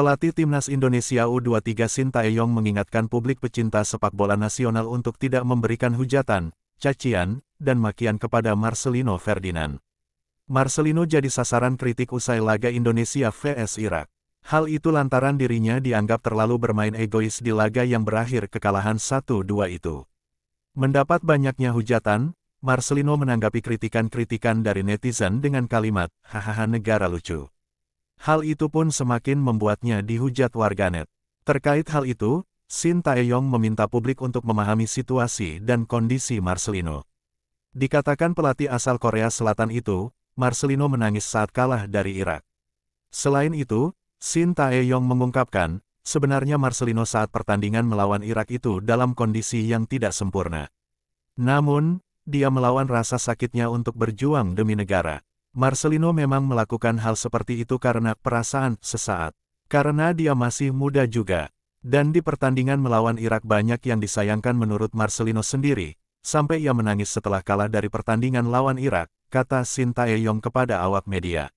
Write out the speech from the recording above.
Pelatih Timnas Indonesia U23 Sinta Sintayong mengingatkan publik pecinta sepak bola nasional untuk tidak memberikan hujatan, cacian, dan makian kepada Marcelino Ferdinand. Marcelino jadi sasaran kritik usai laga Indonesia vs Irak. Hal itu lantaran dirinya dianggap terlalu bermain egois di laga yang berakhir kekalahan 1-2 itu. Mendapat banyaknya hujatan, Marcelino menanggapi kritikan-kritikan dari netizen dengan kalimat, hahaha negara lucu. Hal itu pun semakin membuatnya dihujat warganet. Terkait hal itu, Shin Taeyong meminta publik untuk memahami situasi dan kondisi Marcelino. Dikatakan pelatih asal Korea Selatan itu, Marcelino menangis saat kalah dari Irak. Selain itu, Shin Taeyong mengungkapkan, sebenarnya Marcelino saat pertandingan melawan Irak itu dalam kondisi yang tidak sempurna. Namun, dia melawan rasa sakitnya untuk berjuang demi negara. Marcelino memang melakukan hal seperti itu karena perasaan sesaat. Karena dia masih muda juga. Dan di pertandingan melawan Irak banyak yang disayangkan menurut Marcelino sendiri, sampai ia menangis setelah kalah dari pertandingan lawan Irak, kata Sinta Eyong kepada awak media.